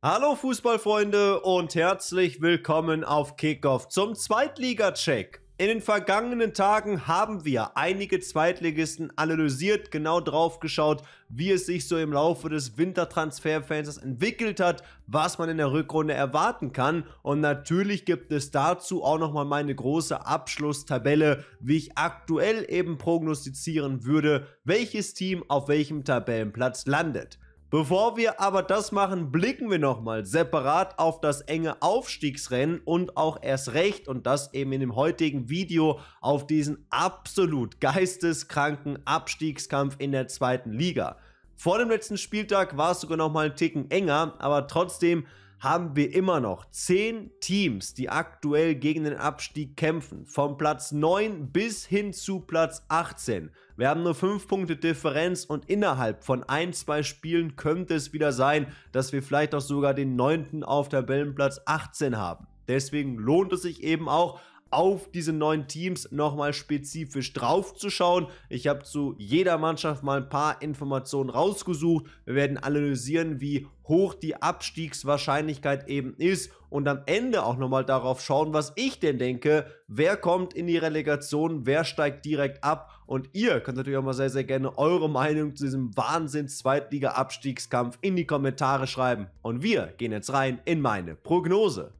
Hallo Fußballfreunde und herzlich willkommen auf Kickoff zum Zweitliga-Check. In den vergangenen Tagen haben wir einige Zweitligisten analysiert, genau drauf geschaut, wie es sich so im Laufe des Wintertransferfensters entwickelt hat, was man in der Rückrunde erwarten kann. Und natürlich gibt es dazu auch nochmal meine große Abschlusstabelle, wie ich aktuell eben prognostizieren würde, welches Team auf welchem Tabellenplatz landet. Bevor wir aber das machen, blicken wir nochmal separat auf das enge Aufstiegsrennen und auch erst recht und das eben in dem heutigen Video auf diesen absolut geisteskranken Abstiegskampf in der zweiten Liga. Vor dem letzten Spieltag war es sogar nochmal einen Ticken enger, aber trotzdem haben wir immer noch 10 Teams, die aktuell gegen den Abstieg kämpfen. Vom Platz 9 bis hin zu Platz 18. Wir haben nur 5 Punkte Differenz und innerhalb von ein, zwei Spielen könnte es wieder sein, dass wir vielleicht auch sogar den 9. auf Tabellenplatz 18 haben. Deswegen lohnt es sich eben auch, auf diese neuen Teams nochmal spezifisch drauf zu schauen. Ich habe zu jeder Mannschaft mal ein paar Informationen rausgesucht. Wir werden analysieren, wie hoch die Abstiegswahrscheinlichkeit eben ist und am Ende auch nochmal darauf schauen, was ich denn denke. Wer kommt in die Relegation, wer steigt direkt ab und ihr könnt natürlich auch mal sehr, sehr gerne eure Meinung zu diesem Wahnsinns-Zweitliga-Abstiegskampf in die Kommentare schreiben. Und wir gehen jetzt rein in meine Prognose.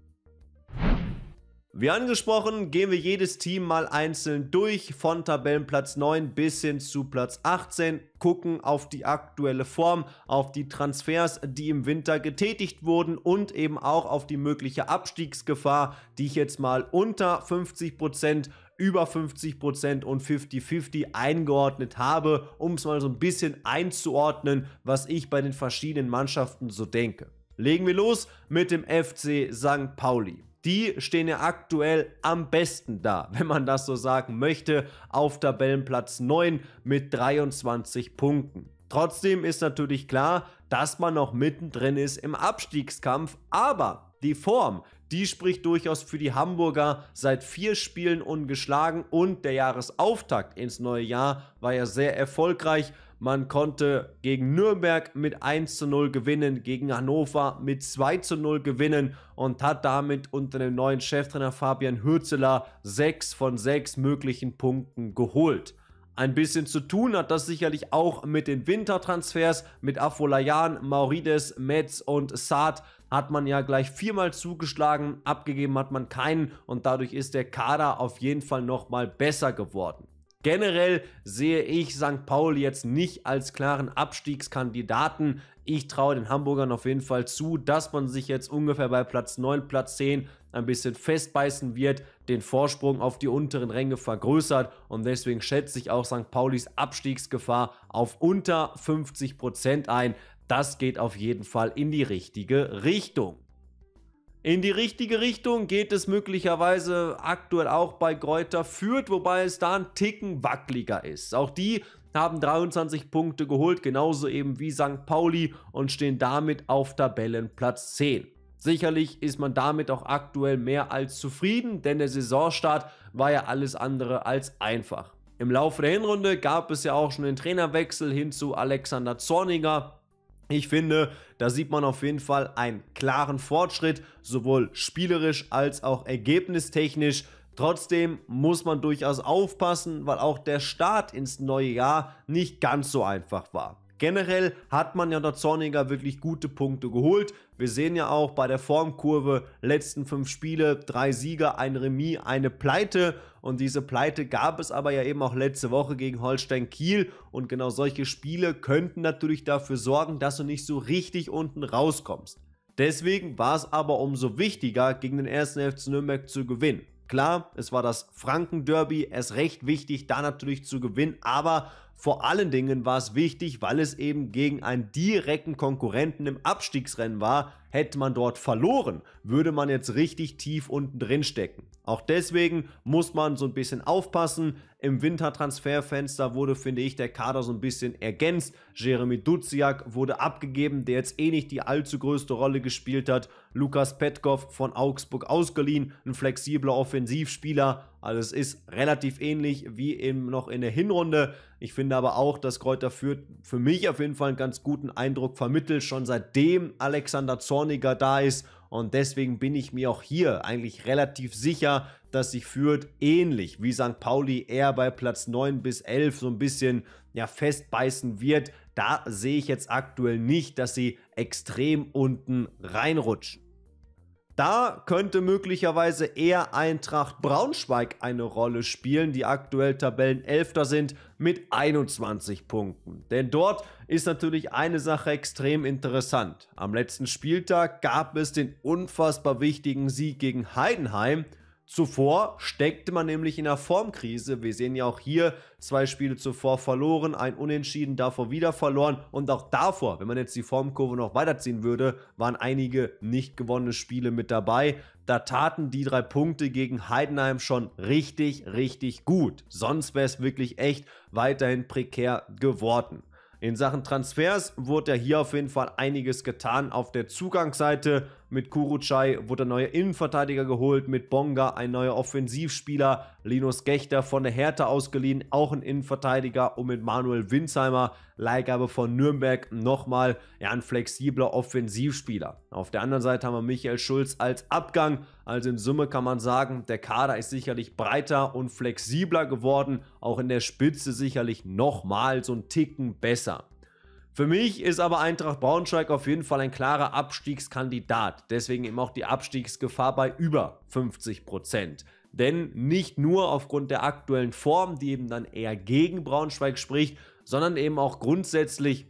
Wie angesprochen, gehen wir jedes Team mal einzeln durch, von Tabellenplatz 9 bis hin zu Platz 18, gucken auf die aktuelle Form, auf die Transfers, die im Winter getätigt wurden und eben auch auf die mögliche Abstiegsgefahr, die ich jetzt mal unter 50 über 50% und 50-50 eingeordnet habe, um es mal so ein bisschen einzuordnen, was ich bei den verschiedenen Mannschaften so denke. Legen wir los mit dem FC St. Pauli die stehen ja aktuell am besten da, wenn man das so sagen möchte, auf Tabellenplatz 9 mit 23 Punkten. Trotzdem ist natürlich klar, dass man noch mittendrin ist im Abstiegskampf, aber die Form, die spricht durchaus für die Hamburger seit vier Spielen ungeschlagen und der Jahresauftakt ins neue Jahr war ja sehr erfolgreich. Man konnte gegen Nürnberg mit 1 zu 0 gewinnen, gegen Hannover mit 2 zu 0 gewinnen und hat damit unter dem neuen Cheftrainer Fabian Hürzeler 6 von 6 möglichen Punkten geholt. Ein bisschen zu tun hat das sicherlich auch mit den Wintertransfers, mit Afolayan, Maurides, Metz und Saad hat man ja gleich viermal zugeschlagen, abgegeben hat man keinen und dadurch ist der Kader auf jeden Fall nochmal besser geworden. Generell sehe ich St. Pauli jetzt nicht als klaren Abstiegskandidaten. Ich traue den Hamburgern auf jeden Fall zu, dass man sich jetzt ungefähr bei Platz 9, Platz 10 ein bisschen festbeißen wird, den Vorsprung auf die unteren Ränge vergrößert und deswegen schätze ich auch St. Paulis Abstiegsgefahr auf unter 50% Prozent ein. Das geht auf jeden Fall in die richtige Richtung. In die richtige Richtung geht es möglicherweise aktuell auch bei Kräuter Fürth, wobei es da ein Ticken wackeliger ist. Auch die haben 23 Punkte geholt, genauso eben wie St. Pauli und stehen damit auf Tabellenplatz 10. Sicherlich ist man damit auch aktuell mehr als zufrieden, denn der Saisonstart war ja alles andere als einfach. Im Laufe der Hinrunde gab es ja auch schon den Trainerwechsel hin zu Alexander Zorniger, ich finde, da sieht man auf jeden Fall einen klaren Fortschritt, sowohl spielerisch als auch ergebnistechnisch. Trotzdem muss man durchaus aufpassen, weil auch der Start ins neue Jahr nicht ganz so einfach war. Generell hat man ja unter Zorniger wirklich gute Punkte geholt. Wir sehen ja auch bei der Formkurve letzten fünf Spiele, drei Sieger, ein Remis, eine Pleite. Und diese Pleite gab es aber ja eben auch letzte Woche gegen Holstein Kiel. Und genau solche Spiele könnten natürlich dafür sorgen, dass du nicht so richtig unten rauskommst. Deswegen war es aber umso wichtiger, gegen den ersten FC Nürnberg zu gewinnen. Klar, es war das Franken-Derby, erst recht wichtig, da natürlich zu gewinnen, aber vor allen Dingen war es wichtig, weil es eben gegen einen direkten Konkurrenten im Abstiegsrennen war, Hätte man dort verloren, würde man jetzt richtig tief unten drin stecken. Auch deswegen muss man so ein bisschen aufpassen. Im Wintertransferfenster wurde, finde ich, der Kader so ein bisschen ergänzt. Jeremy Duziak wurde abgegeben, der jetzt eh nicht die allzu größte Rolle gespielt hat. Lukas Petkov von Augsburg ausgeliehen, ein flexibler Offensivspieler. Also es ist relativ ähnlich wie eben noch in der Hinrunde. Ich finde aber auch, dass Kräuter Fürth für mich auf jeden Fall einen ganz guten Eindruck vermittelt, schon seitdem Alexander Zorn Zorniger da ist. Und deswegen bin ich mir auch hier eigentlich relativ sicher, dass sich führt ähnlich wie St. Pauli eher bei Platz 9 bis 11 so ein bisschen ja, festbeißen wird. Da sehe ich jetzt aktuell nicht, dass sie extrem unten reinrutschen. Da könnte möglicherweise eher Eintracht Braunschweig eine Rolle spielen, die aktuell Tabellenelfter sind mit 21 Punkten. Denn dort ist natürlich eine Sache extrem interessant. Am letzten Spieltag gab es den unfassbar wichtigen Sieg gegen Heidenheim Zuvor steckte man nämlich in einer Formkrise. Wir sehen ja auch hier zwei Spiele zuvor verloren, ein Unentschieden, davor wieder verloren und auch davor, wenn man jetzt die Formkurve noch weiterziehen würde, waren einige nicht gewonnene Spiele mit dabei. Da taten die drei Punkte gegen Heidenheim schon richtig, richtig gut. Sonst wäre es wirklich echt weiterhin prekär geworden. In Sachen Transfers wurde ja hier auf jeden Fall einiges getan auf der Zugangsseite. Mit Kurucay wurde ein neuer Innenverteidiger geholt, mit Bonga ein neuer Offensivspieler, Linus Gächter von der Hertha ausgeliehen, auch ein Innenverteidiger und mit Manuel Winzheimer, Leihgabe von Nürnberg, nochmal ja, ein flexibler Offensivspieler. Auf der anderen Seite haben wir Michael Schulz als Abgang, also in Summe kann man sagen, der Kader ist sicherlich breiter und flexibler geworden, auch in der Spitze sicherlich nochmal so einen Ticken besser. Für mich ist aber Eintracht Braunschweig auf jeden Fall ein klarer Abstiegskandidat. Deswegen eben auch die Abstiegsgefahr bei über 50 Prozent. Denn nicht nur aufgrund der aktuellen Form, die eben dann eher gegen Braunschweig spricht, sondern eben auch grundsätzlich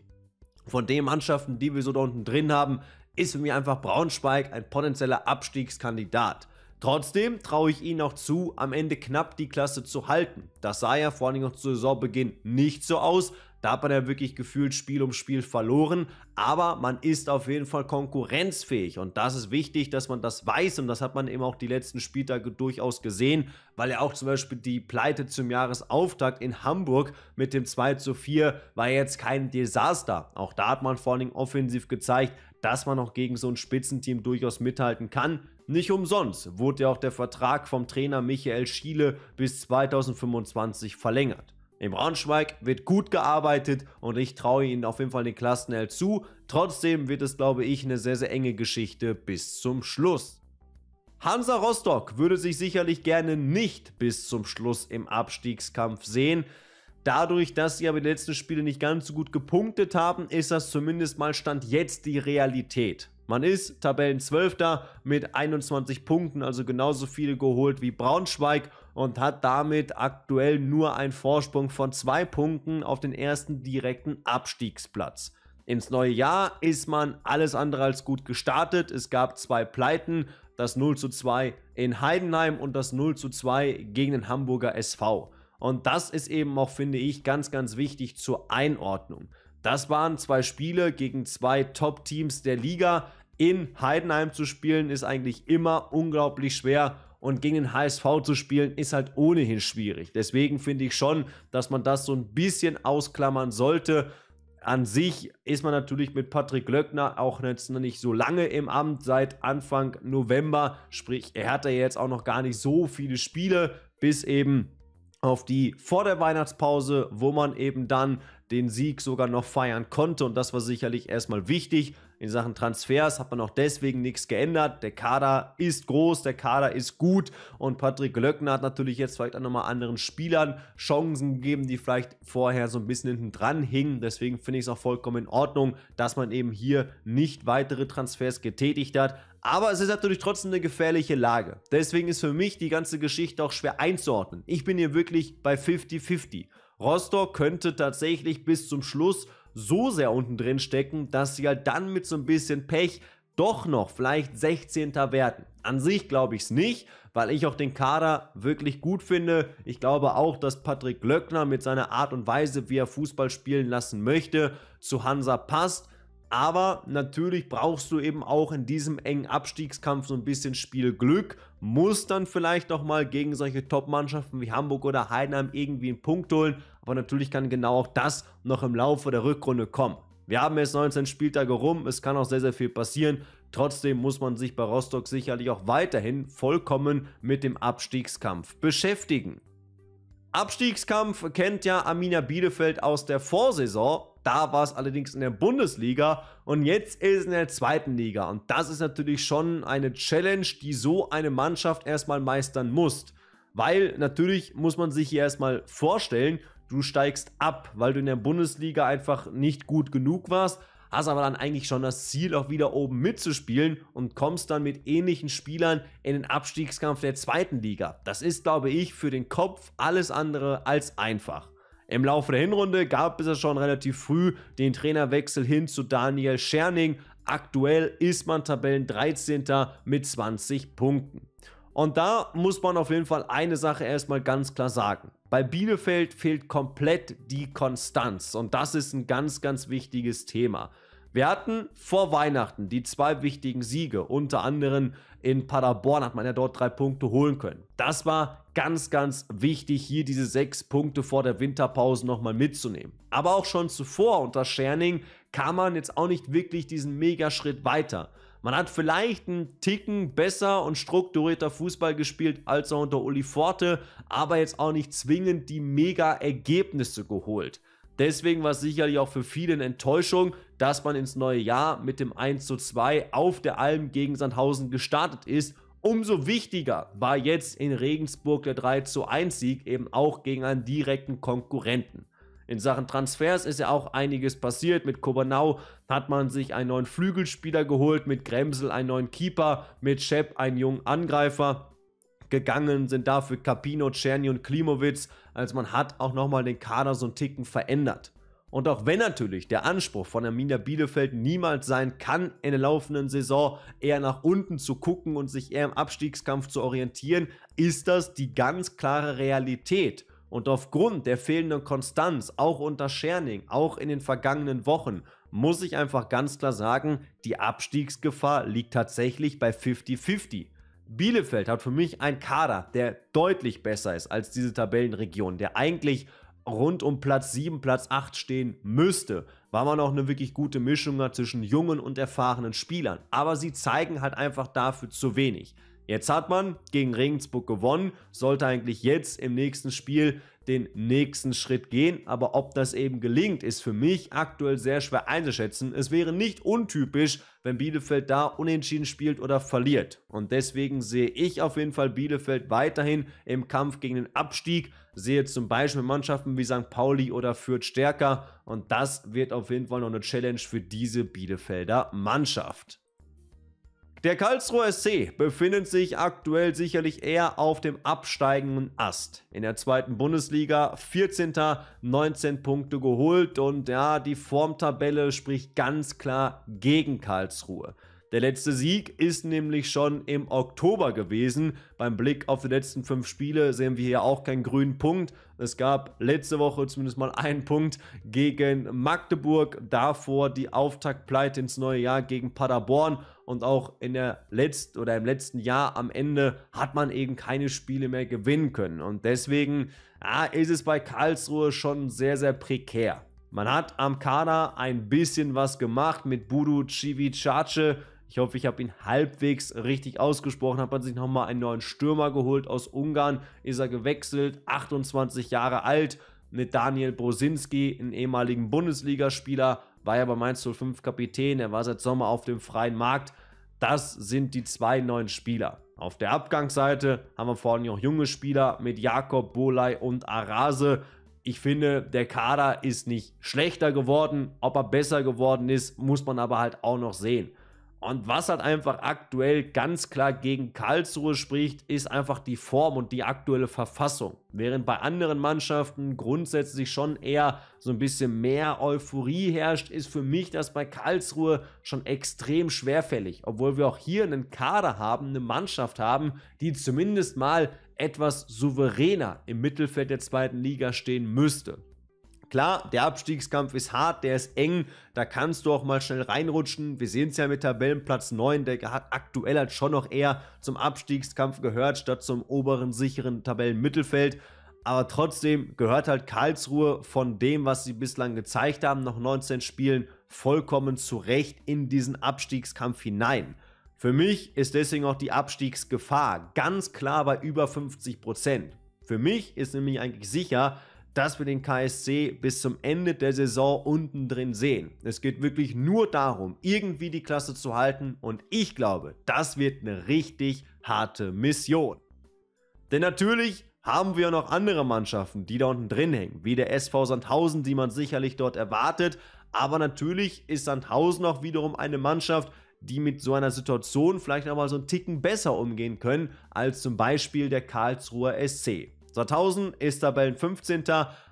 von den Mannschaften, die wir so da unten drin haben, ist für mich einfach Braunschweig ein potenzieller Abstiegskandidat. Trotzdem traue ich ihnen auch zu, am Ende knapp die Klasse zu halten. Das sah ja vor allem auch zu Saisonbeginn nicht so aus, da hat man ja wirklich gefühlt Spiel um Spiel verloren, aber man ist auf jeden Fall konkurrenzfähig und das ist wichtig, dass man das weiß und das hat man eben auch die letzten Spieltage durchaus gesehen, weil ja auch zum Beispiel die Pleite zum Jahresauftakt in Hamburg mit dem 2 zu 4 war jetzt kein Desaster. Auch da hat man vor allen Dingen offensiv gezeigt, dass man auch gegen so ein Spitzenteam durchaus mithalten kann. Nicht umsonst wurde ja auch der Vertrag vom Trainer Michael Schiele bis 2025 verlängert. In Braunschweig wird gut gearbeitet und ich traue ihnen auf jeden Fall den Klassenerhalt zu. Trotzdem wird es, glaube ich, eine sehr, sehr enge Geschichte bis zum Schluss. Hansa Rostock würde sich sicherlich gerne nicht bis zum Schluss im Abstiegskampf sehen. Dadurch, dass sie aber die letzten Spiele nicht ganz so gut gepunktet haben, ist das zumindest mal Stand jetzt die Realität. Man ist Tabellenzwölfter mit 21 Punkten, also genauso viele geholt wie Braunschweig und hat damit aktuell nur einen Vorsprung von zwei Punkten auf den ersten direkten Abstiegsplatz. Ins neue Jahr ist man alles andere als gut gestartet. Es gab zwei Pleiten, das 0 zu 2 in Heidenheim und das 0 zu 2 gegen den Hamburger SV. Und das ist eben auch, finde ich, ganz, ganz wichtig zur Einordnung. Das waren zwei Spiele gegen zwei Top-Teams der Liga. In Heidenheim zu spielen ist eigentlich immer unglaublich schwer und gegen den HSV zu spielen, ist halt ohnehin schwierig. Deswegen finde ich schon, dass man das so ein bisschen ausklammern sollte. An sich ist man natürlich mit Patrick Löckner auch jetzt noch nicht so lange im Amt, seit Anfang November. Sprich, er hat ja jetzt auch noch gar nicht so viele Spiele, bis eben auf die vor der Weihnachtspause, wo man eben dann den Sieg sogar noch feiern konnte. Und das war sicherlich erstmal wichtig. In Sachen Transfers hat man auch deswegen nichts geändert. Der Kader ist groß, der Kader ist gut und Patrick Löckner hat natürlich jetzt vielleicht auch nochmal anderen Spielern Chancen gegeben, die vielleicht vorher so ein bisschen hinten dran hingen. Deswegen finde ich es auch vollkommen in Ordnung, dass man eben hier nicht weitere Transfers getätigt hat. Aber es ist natürlich trotzdem eine gefährliche Lage. Deswegen ist für mich die ganze Geschichte auch schwer einzuordnen. Ich bin hier wirklich bei 50-50. Rostock könnte tatsächlich bis zum Schluss so sehr unten drin stecken, dass sie halt dann mit so ein bisschen Pech doch noch vielleicht 16. werden. An sich glaube ich es nicht, weil ich auch den Kader wirklich gut finde. Ich glaube auch, dass Patrick Glöckner mit seiner Art und Weise, wie er Fußball spielen lassen möchte, zu Hansa passt. Aber natürlich brauchst du eben auch in diesem engen Abstiegskampf so ein bisschen Spielglück muss dann vielleicht auch mal gegen solche Top-Mannschaften wie Hamburg oder Heidenheim irgendwie einen Punkt holen. Aber natürlich kann genau auch das noch im Laufe der Rückrunde kommen. Wir haben jetzt 19 Spieltage rum, es kann auch sehr, sehr viel passieren. Trotzdem muss man sich bei Rostock sicherlich auch weiterhin vollkommen mit dem Abstiegskampf beschäftigen. Abstiegskampf kennt ja Arminia Bielefeld aus der Vorsaison. Da war es allerdings in der Bundesliga und jetzt ist es in der zweiten Liga. Und das ist natürlich schon eine Challenge, die so eine Mannschaft erstmal meistern muss. Weil natürlich muss man sich hier erstmal vorstellen, du steigst ab, weil du in der Bundesliga einfach nicht gut genug warst, hast aber dann eigentlich schon das Ziel, auch wieder oben mitzuspielen und kommst dann mit ähnlichen Spielern in den Abstiegskampf der zweiten Liga. Das ist, glaube ich, für den Kopf alles andere als einfach. Im Laufe der Hinrunde gab es ja schon relativ früh den Trainerwechsel hin zu Daniel Scherning. Aktuell ist man Tabellen 13. mit 20 Punkten. Und da muss man auf jeden Fall eine Sache erstmal ganz klar sagen. Bei Bielefeld fehlt komplett die Konstanz und das ist ein ganz, ganz wichtiges Thema. Wir hatten vor Weihnachten die zwei wichtigen Siege, unter anderem in Paderborn hat man ja dort drei Punkte holen können. Das war ganz, ganz wichtig, hier diese sechs Punkte vor der Winterpause nochmal mitzunehmen. Aber auch schon zuvor unter Scherning kam man jetzt auch nicht wirklich diesen Megaschritt weiter. Man hat vielleicht einen Ticken besser und strukturierter Fußball gespielt als auch unter Uli Forte, aber jetzt auch nicht zwingend die mega Ergebnisse geholt. Deswegen war es sicherlich auch für viele eine Enttäuschung, dass man ins neue Jahr mit dem 1:2 auf der Alm gegen Sandhausen gestartet ist. Umso wichtiger war jetzt in Regensburg der 31 Sieg eben auch gegen einen direkten Konkurrenten. In Sachen Transfers ist ja auch einiges passiert. Mit Kobanau hat man sich einen neuen Flügelspieler geholt, mit Gremsel einen neuen Keeper, mit Schepp einen jungen Angreifer. Gegangen sind dafür Capino, Czerny und Klimowitz. Also man hat auch nochmal den Kader so einen Ticken verändert. Und auch wenn natürlich der Anspruch von Arminia Bielefeld niemals sein kann, in der laufenden Saison eher nach unten zu gucken und sich eher im Abstiegskampf zu orientieren, ist das die ganz klare Realität. Und aufgrund der fehlenden Konstanz, auch unter Scherning, auch in den vergangenen Wochen, muss ich einfach ganz klar sagen, die Abstiegsgefahr liegt tatsächlich bei 50-50. Bielefeld hat für mich einen Kader, der deutlich besser ist als diese Tabellenregion, der eigentlich rund um Platz 7, Platz 8 stehen müsste, weil man auch eine wirklich gute Mischung hat zwischen jungen und erfahrenen Spielern. Aber sie zeigen halt einfach dafür zu wenig. Jetzt hat man gegen Regensburg gewonnen, sollte eigentlich jetzt im nächsten Spiel den nächsten Schritt gehen. Aber ob das eben gelingt, ist für mich aktuell sehr schwer einzuschätzen. Es wäre nicht untypisch, wenn Bielefeld da unentschieden spielt oder verliert. Und deswegen sehe ich auf jeden Fall Bielefeld weiterhin im Kampf gegen den Abstieg. Sehe zum Beispiel Mannschaften wie St. Pauli oder Fürth stärker. Und das wird auf jeden Fall noch eine Challenge für diese Bielefelder Mannschaft. Der Karlsruher SC befindet sich aktuell sicherlich eher auf dem absteigenden Ast. In der zweiten Bundesliga 14. 19 Punkte geholt und ja, die Formtabelle spricht ganz klar gegen Karlsruhe. Der letzte Sieg ist nämlich schon im Oktober gewesen. Beim Blick auf die letzten fünf Spiele sehen wir hier auch keinen grünen Punkt. Es gab letzte Woche zumindest mal einen Punkt gegen Magdeburg, davor die Auftaktpleite ins neue Jahr gegen Paderborn und auch in der letzten oder im letzten Jahr am Ende hat man eben keine Spiele mehr gewinnen können und deswegen ja, ist es bei Karlsruhe schon sehr sehr prekär. Man hat am Kader ein bisschen was gemacht mit Budu Civicace, ich hoffe, ich habe ihn halbwegs richtig ausgesprochen. Hat man sich nochmal einen neuen Stürmer geholt aus Ungarn, ist er gewechselt, 28 Jahre alt, mit Daniel Brosinski, einem ehemaligen Bundesligaspieler, war ja bei Mainz 05 Kapitän, er war seit Sommer auf dem freien Markt. Das sind die zwei neuen Spieler. Auf der Abgangsseite haben wir vorhin noch junge Spieler mit Jakob Bolai und Arase. Ich finde, der Kader ist nicht schlechter geworden. Ob er besser geworden ist, muss man aber halt auch noch sehen. Und was halt einfach aktuell ganz klar gegen Karlsruhe spricht, ist einfach die Form und die aktuelle Verfassung. Während bei anderen Mannschaften grundsätzlich schon eher so ein bisschen mehr Euphorie herrscht, ist für mich das bei Karlsruhe schon extrem schwerfällig. Obwohl wir auch hier einen Kader haben, eine Mannschaft haben, die zumindest mal etwas souveräner im Mittelfeld der zweiten Liga stehen müsste. Klar, der Abstiegskampf ist hart, der ist eng, da kannst du auch mal schnell reinrutschen. Wir sehen es ja mit Tabellenplatz 9, der hat aktuell halt schon noch eher zum Abstiegskampf gehört, statt zum oberen sicheren Tabellenmittelfeld. Aber trotzdem gehört halt Karlsruhe von dem, was sie bislang gezeigt haben, nach 19 Spielen vollkommen zu Recht in diesen Abstiegskampf hinein. Für mich ist deswegen auch die Abstiegsgefahr ganz klar bei über 50 Prozent. Für mich ist nämlich eigentlich sicher, dass wir den KSC bis zum Ende der Saison unten drin sehen. Es geht wirklich nur darum, irgendwie die Klasse zu halten und ich glaube, das wird eine richtig harte Mission. Denn natürlich haben wir noch andere Mannschaften, die da unten drin hängen, wie der SV Sandhausen, die man sicherlich dort erwartet, aber natürlich ist Sandhausen auch wiederum eine Mannschaft, die mit so einer Situation vielleicht einmal so einen Ticken besser umgehen können als zum Beispiel der Karlsruher SC. Sandhausen ist Tabellen 15.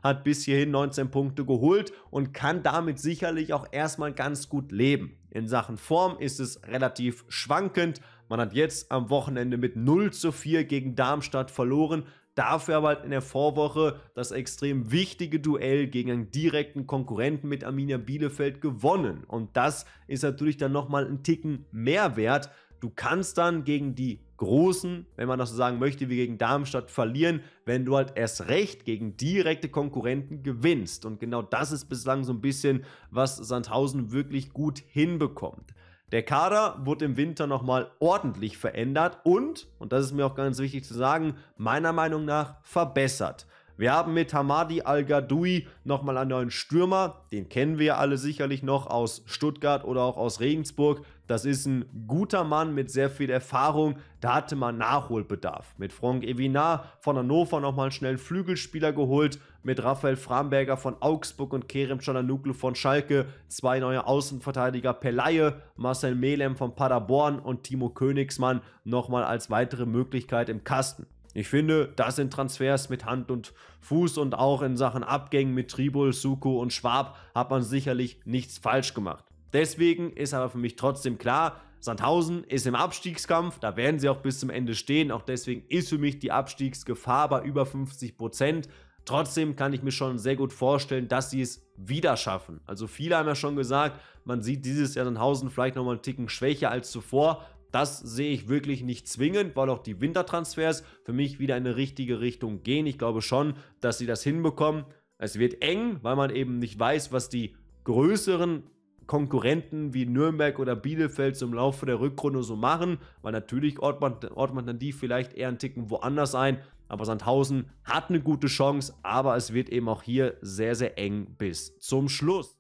hat bis hierhin 19 Punkte geholt und kann damit sicherlich auch erstmal ganz gut leben. In Sachen Form ist es relativ schwankend. Man hat jetzt am Wochenende mit 0 zu 4 gegen Darmstadt verloren. Dafür aber halt in der Vorwoche das extrem wichtige Duell gegen einen direkten Konkurrenten mit Arminia Bielefeld gewonnen. Und das ist natürlich dann nochmal ein Ticken mehr wert. Du kannst dann gegen die Großen, wenn man das so sagen möchte, wie gegen Darmstadt verlieren, wenn du halt erst recht gegen direkte Konkurrenten gewinnst. Und genau das ist bislang so ein bisschen, was Sandhausen wirklich gut hinbekommt. Der Kader wurde im Winter nochmal ordentlich verändert und, und das ist mir auch ganz wichtig zu sagen, meiner Meinung nach verbessert. Wir haben mit Hamadi Al-Gadoui nochmal einen neuen Stürmer. Den kennen wir alle sicherlich noch aus Stuttgart oder auch aus Regensburg. Das ist ein guter Mann mit sehr viel Erfahrung. Da hatte man Nachholbedarf. Mit Frank Evinar von Hannover nochmal einen schnellen Flügelspieler geholt. Mit Raphael Framberger von Augsburg und Kerem Cananoglu von Schalke. Zwei neue Außenverteidiger per Laie. Marcel Melem von Paderborn und Timo Königsmann nochmal als weitere Möglichkeit im Kasten. Ich finde, das sind Transfers mit Hand und Fuß und auch in Sachen Abgängen mit Tribol, Suko und Schwab hat man sicherlich nichts falsch gemacht. Deswegen ist aber für mich trotzdem klar, Sandhausen ist im Abstiegskampf, da werden sie auch bis zum Ende stehen. Auch deswegen ist für mich die Abstiegsgefahr bei über 50 Prozent. Trotzdem kann ich mir schon sehr gut vorstellen, dass sie es wieder schaffen. Also viele haben ja schon gesagt, man sieht dieses Jahr Sandhausen vielleicht nochmal einen Ticken schwächer als zuvor. Das sehe ich wirklich nicht zwingend, weil auch die Wintertransfers für mich wieder in eine richtige Richtung gehen. Ich glaube schon, dass sie das hinbekommen. Es wird eng, weil man eben nicht weiß, was die größeren Konkurrenten wie Nürnberg oder Bielefeld zum Laufe der Rückrunde so machen, weil natürlich ordnet, man dann die vielleicht eher einen Ticken woanders ein. Aber Sandhausen hat eine gute Chance, aber es wird eben auch hier sehr, sehr eng bis zum Schluss.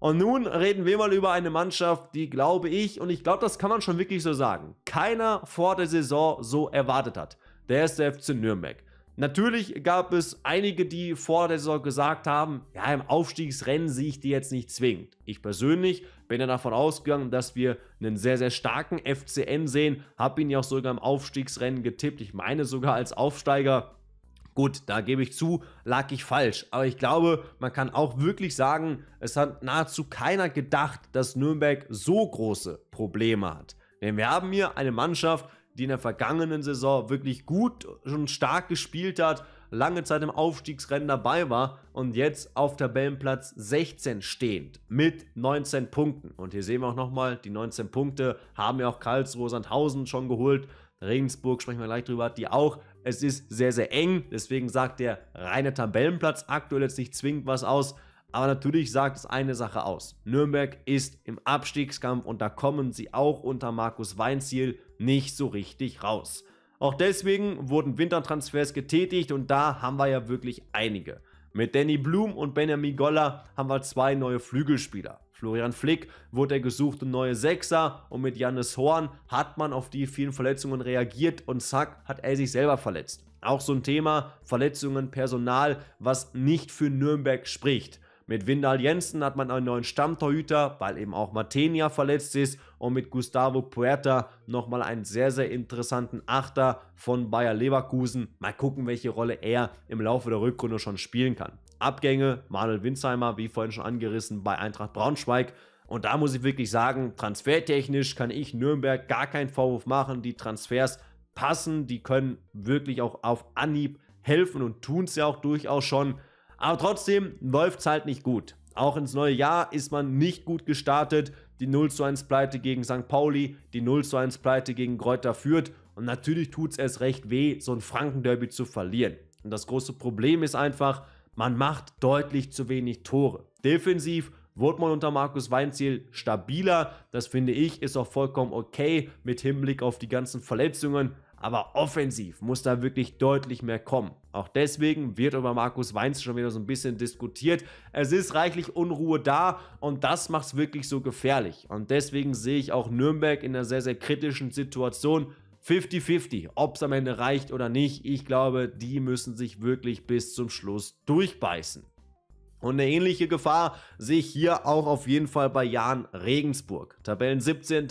Und nun reden wir mal über eine Mannschaft, die, glaube ich, und ich glaube, das kann man schon wirklich so sagen, keiner vor der Saison so erwartet hat. Der ist der FC Nürnberg. Natürlich gab es einige, die vor der Saison gesagt haben, ja, im Aufstiegsrennen sehe ich die jetzt nicht zwingend. Ich persönlich bin ja davon ausgegangen, dass wir einen sehr, sehr starken FCN sehen, habe ihn ja auch sogar im Aufstiegsrennen getippt. Ich meine sogar als Aufsteiger Gut, da gebe ich zu, lag ich falsch. Aber ich glaube, man kann auch wirklich sagen, es hat nahezu keiner gedacht, dass Nürnberg so große Probleme hat. Denn wir haben hier eine Mannschaft, die in der vergangenen Saison wirklich gut und stark gespielt hat, lange Zeit im Aufstiegsrennen dabei war und jetzt auf Tabellenplatz 16 stehend mit 19 Punkten. Und hier sehen wir auch nochmal, die 19 Punkte haben ja auch Karlsruhe Sandhausen schon geholt. Regensburg sprechen wir gleich drüber, hat die auch es ist sehr, sehr eng. Deswegen sagt der reine Tabellenplatz aktuell jetzt nicht zwingend was aus. Aber natürlich sagt es eine Sache aus. Nürnberg ist im Abstiegskampf und da kommen sie auch unter Markus Weinziel nicht so richtig raus. Auch deswegen wurden Wintertransfers getätigt und da haben wir ja wirklich einige. Mit Danny Blum und Benjamin Goller haben wir zwei neue Flügelspieler. Florian Flick wurde der gesuchte neue Sechser und mit Jannis Horn hat man auf die vielen Verletzungen reagiert und zack, hat er sich selber verletzt. Auch so ein Thema Verletzungen, Personal, was nicht für Nürnberg spricht. Mit Windal Jensen hat man einen neuen Stammtorhüter, weil eben auch Matenia verletzt ist und mit Gustavo Puerta nochmal einen sehr, sehr interessanten Achter von Bayer Leverkusen. Mal gucken, welche Rolle er im Laufe der Rückrunde schon spielen kann. Abgänge, Manuel Winsheimer, wie vorhin schon angerissen, bei Eintracht Braunschweig. Und da muss ich wirklich sagen, transfertechnisch kann ich Nürnberg gar keinen Vorwurf machen. Die Transfers passen, die können wirklich auch auf Anhieb helfen und tun es ja auch durchaus schon. Aber trotzdem läuft es halt nicht gut. Auch ins neue Jahr ist man nicht gut gestartet. Die 0 zu 1 Pleite gegen St. Pauli, die 0 zu 1 Pleite gegen Kräuter Fürth. Und natürlich tut es erst recht weh, so ein Frankenderby zu verlieren. Und das große Problem ist einfach, man macht deutlich zu wenig Tore. Defensiv wurde man unter Markus Weinziel stabiler. Das finde ich ist auch vollkommen okay mit Hinblick auf die ganzen Verletzungen. Aber offensiv muss da wirklich deutlich mehr kommen. Auch deswegen wird über Markus Weinz schon wieder so ein bisschen diskutiert. Es ist reichlich Unruhe da und das macht es wirklich so gefährlich. Und deswegen sehe ich auch Nürnberg in einer sehr, sehr kritischen Situation 50-50, ob es am Ende reicht oder nicht. Ich glaube, die müssen sich wirklich bis zum Schluss durchbeißen. Und eine ähnliche Gefahr sehe ich hier auch auf jeden Fall bei Jan Regensburg. Tabellen 17.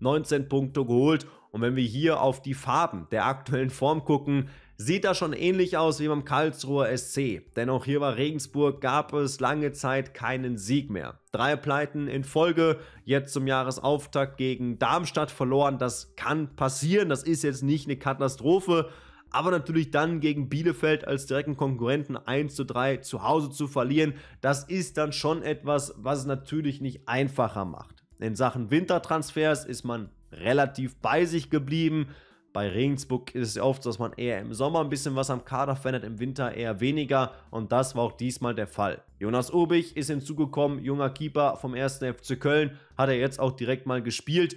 19 Punkte geholt. Und wenn wir hier auf die Farben der aktuellen Form gucken, Sieht da schon ähnlich aus wie beim Karlsruher SC, denn auch hier bei Regensburg, gab es lange Zeit keinen Sieg mehr. Drei Pleiten in Folge, jetzt zum Jahresauftakt gegen Darmstadt verloren, das kann passieren, das ist jetzt nicht eine Katastrophe, aber natürlich dann gegen Bielefeld als direkten Konkurrenten 1 zu 3 zu Hause zu verlieren, das ist dann schon etwas, was es natürlich nicht einfacher macht. In Sachen Wintertransfers ist man relativ bei sich geblieben, bei Regensburg ist es oft so, dass man eher im Sommer ein bisschen was am Kader verändert, im Winter eher weniger und das war auch diesmal der Fall. Jonas Urbich ist hinzugekommen, junger Keeper vom 1. FC Köln, hat er jetzt auch direkt mal gespielt.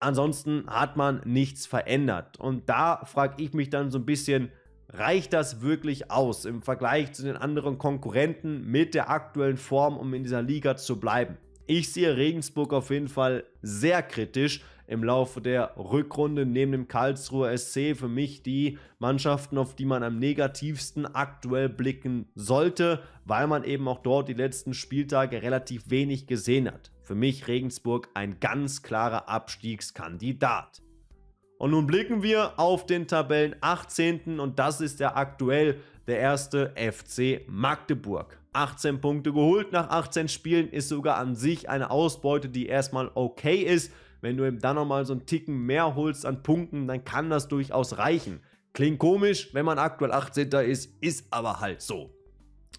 Ansonsten hat man nichts verändert und da frage ich mich dann so ein bisschen, reicht das wirklich aus im Vergleich zu den anderen Konkurrenten mit der aktuellen Form, um in dieser Liga zu bleiben? Ich sehe Regensburg auf jeden Fall sehr kritisch im Laufe der Rückrunde neben dem Karlsruher SC für mich die Mannschaften, auf die man am negativsten aktuell blicken sollte, weil man eben auch dort die letzten Spieltage relativ wenig gesehen hat. Für mich Regensburg ein ganz klarer Abstiegskandidat. Und nun blicken wir auf den Tabellen 18. und das ist ja aktuell der erste FC Magdeburg. 18 Punkte geholt nach 18 Spielen ist sogar an sich eine Ausbeute, die erstmal okay ist. Wenn du ihm dann nochmal so einen Ticken mehr holst an Punkten, dann kann das durchaus reichen. Klingt komisch, wenn man aktuell 18. ist, ist aber halt so.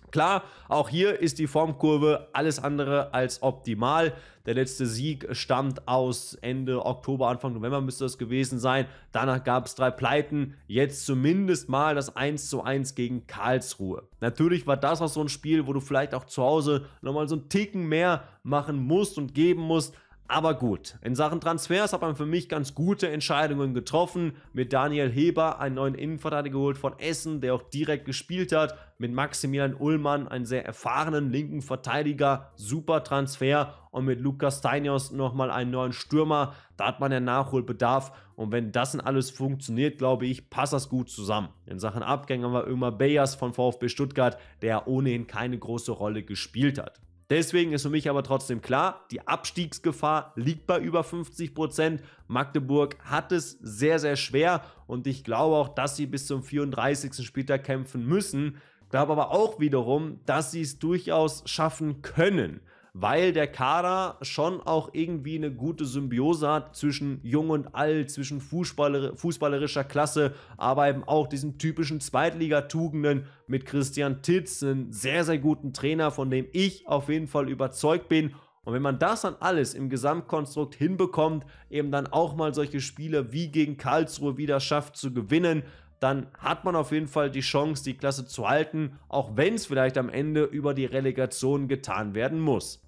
Klar, auch hier ist die Formkurve alles andere als optimal. Der letzte Sieg stammt aus Ende Oktober, Anfang November müsste das gewesen sein. Danach gab es drei Pleiten. Jetzt zumindest mal das 1:1 gegen Karlsruhe. Natürlich war das auch so ein Spiel, wo du vielleicht auch zu Hause nochmal so einen Ticken mehr machen musst und geben musst. Aber gut, in Sachen Transfers hat man für mich ganz gute Entscheidungen getroffen. Mit Daniel Heber einen neuen Innenverteidiger geholt von Essen, der auch direkt gespielt hat. Mit Maximilian Ullmann einen sehr erfahrenen linken Verteidiger, super Transfer. Und mit Lukas Steinios nochmal einen neuen Stürmer. Da hat man ja Nachholbedarf. Und wenn das denn alles funktioniert, glaube ich, passt das gut zusammen. In Sachen Abgänge war immer Beyers von VfB Stuttgart, der ohnehin keine große Rolle gespielt hat. Deswegen ist für mich aber trotzdem klar, die Abstiegsgefahr liegt bei über 50 Prozent. Magdeburg hat es sehr, sehr schwer und ich glaube auch, dass sie bis zum 34. Spieltag kämpfen müssen. Glaube aber auch wiederum, dass sie es durchaus schaffen können weil der Kader schon auch irgendwie eine gute Symbiose hat zwischen Jung und Alt, zwischen Fußballer, fußballerischer Klasse, aber eben auch diesen typischen Zweitligatugenden mit Christian Titz, einem sehr, sehr guten Trainer, von dem ich auf jeden Fall überzeugt bin. Und wenn man das dann alles im Gesamtkonstrukt hinbekommt, eben dann auch mal solche Spiele wie gegen Karlsruhe wieder schafft zu gewinnen, dann hat man auf jeden Fall die Chance, die Klasse zu halten, auch wenn es vielleicht am Ende über die Relegation getan werden muss.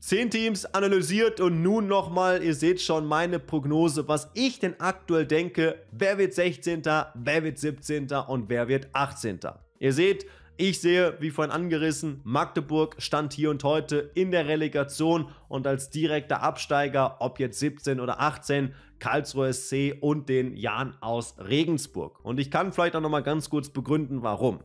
10 Teams analysiert und nun nochmal, ihr seht schon meine Prognose, was ich denn aktuell denke, wer wird 16., wer wird 17. und wer wird 18. Ihr seht, ich sehe, wie vorhin angerissen, Magdeburg stand hier und heute in der Relegation und als direkter Absteiger, ob jetzt 17 oder 18, Karlsruhe SC und den Jan aus Regensburg. Und ich kann vielleicht auch nochmal ganz kurz begründen, warum.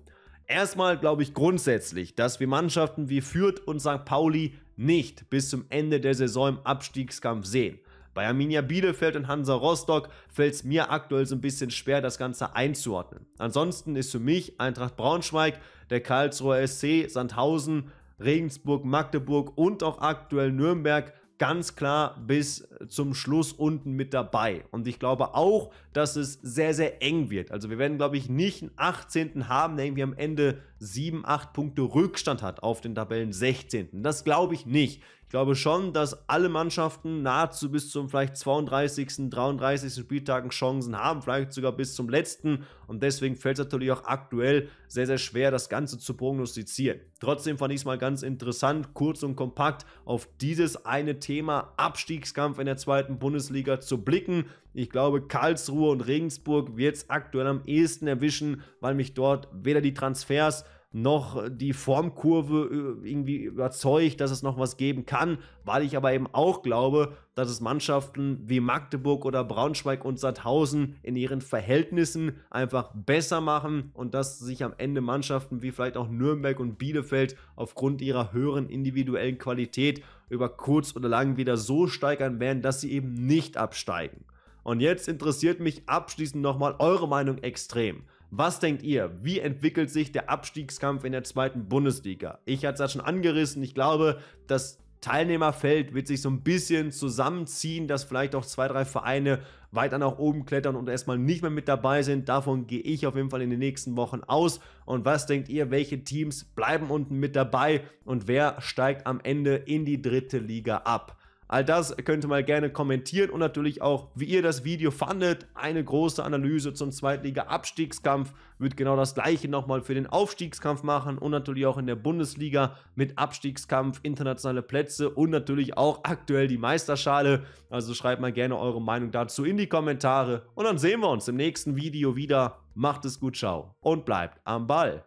Erstmal glaube ich grundsätzlich, dass wir Mannschaften wie Fürth und St. Pauli nicht bis zum Ende der Saison im Abstiegskampf sehen. Bei Arminia Bielefeld und Hansa Rostock fällt es mir aktuell so ein bisschen schwer, das Ganze einzuordnen. Ansonsten ist für mich Eintracht Braunschweig, der Karlsruher SC, Sandhausen, Regensburg, Magdeburg und auch aktuell Nürnberg ganz klar bis zum Schluss unten mit dabei. Und ich glaube auch, dass es sehr, sehr eng wird. Also wir werden, glaube ich, nicht einen 18. haben, der irgendwie am Ende 7, 8 Punkte Rückstand hat auf den Tabellen 16. Das glaube ich nicht glaube schon, dass alle Mannschaften nahezu bis zum vielleicht 32., 33. Spieltagen Chancen haben, vielleicht sogar bis zum letzten. Und deswegen fällt es natürlich auch aktuell sehr, sehr schwer, das Ganze zu prognostizieren. Trotzdem fand ich es mal ganz interessant, kurz und kompakt auf dieses eine Thema Abstiegskampf in der zweiten Bundesliga zu blicken. Ich glaube, Karlsruhe und Regensburg wird es aktuell am ehesten erwischen, weil mich dort weder die Transfers noch die Formkurve äh, irgendwie überzeugt, dass es noch was geben kann, weil ich aber eben auch glaube, dass es Mannschaften wie Magdeburg oder Braunschweig und Sandhausen in ihren Verhältnissen einfach besser machen und dass sich am Ende Mannschaften wie vielleicht auch Nürnberg und Bielefeld aufgrund ihrer höheren individuellen Qualität über kurz oder lang wieder so steigern werden, dass sie eben nicht absteigen. Und jetzt interessiert mich abschließend nochmal eure Meinung extrem. Was denkt ihr? Wie entwickelt sich der Abstiegskampf in der zweiten Bundesliga? Ich hatte es ja schon angerissen. Ich glaube, das Teilnehmerfeld wird sich so ein bisschen zusammenziehen, dass vielleicht auch zwei, drei Vereine weiter nach oben klettern und erstmal nicht mehr mit dabei sind. Davon gehe ich auf jeden Fall in den nächsten Wochen aus. Und was denkt ihr, welche Teams bleiben unten mit dabei und wer steigt am Ende in die dritte Liga ab? All das könnt ihr mal gerne kommentieren und natürlich auch, wie ihr das Video fandet. Eine große Analyse zum Zweitliga-Abstiegskampf wird genau das gleiche nochmal für den Aufstiegskampf machen und natürlich auch in der Bundesliga mit Abstiegskampf, internationale Plätze und natürlich auch aktuell die Meisterschale. Also schreibt mal gerne eure Meinung dazu in die Kommentare und dann sehen wir uns im nächsten Video wieder. Macht es gut, ciao und bleibt am Ball.